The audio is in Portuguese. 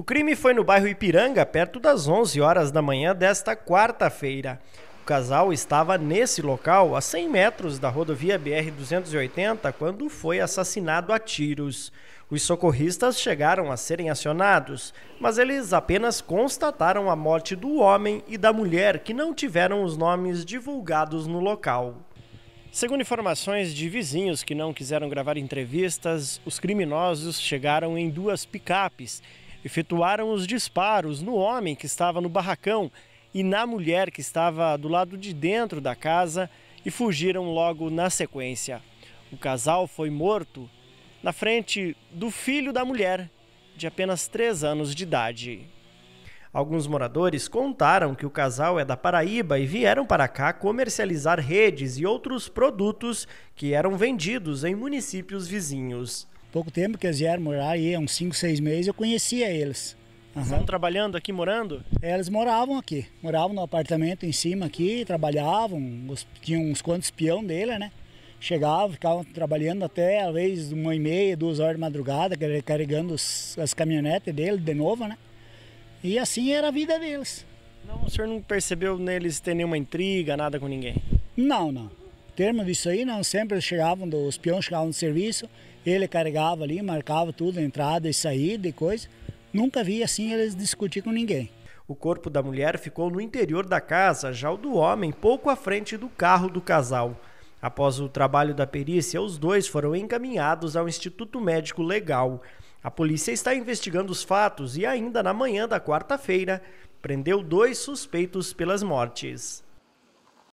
O crime foi no bairro Ipiranga, perto das 11 horas da manhã desta quarta-feira. O casal estava nesse local, a 100 metros da rodovia BR-280, quando foi assassinado a tiros. Os socorristas chegaram a serem acionados, mas eles apenas constataram a morte do homem e da mulher, que não tiveram os nomes divulgados no local. Segundo informações de vizinhos que não quiseram gravar entrevistas, os criminosos chegaram em duas picapes efetuaram os disparos no homem que estava no barracão e na mulher que estava do lado de dentro da casa e fugiram logo na sequência. O casal foi morto na frente do filho da mulher, de apenas 3 anos de idade. Alguns moradores contaram que o casal é da Paraíba e vieram para cá comercializar redes e outros produtos que eram vendidos em municípios vizinhos pouco tempo que eles vieram morar aí, uns 5, 6 meses, eu conhecia eles. Uhum. trabalhando aqui, morando? Eles moravam aqui, moravam no apartamento em cima aqui, trabalhavam, tinham uns quantos peão dele, né? Chegavam, ficavam trabalhando até às vezes uma e meia, duas horas de madrugada, carregando os, as caminhonetes dele de novo, né? E assim era a vida deles. Não, o senhor não percebeu neles ter nenhuma intriga, nada com ninguém? Não, não termo disso aí, não sempre chegavam, os peões chegavam no serviço, ele carregava ali, marcava tudo, entrada e saída e coisa. Nunca vi assim eles discutir com ninguém. O corpo da mulher ficou no interior da casa, já o do homem pouco à frente do carro do casal. Após o trabalho da perícia, os dois foram encaminhados ao Instituto Médico Legal. A polícia está investigando os fatos e, ainda na manhã da quarta-feira, prendeu dois suspeitos pelas mortes.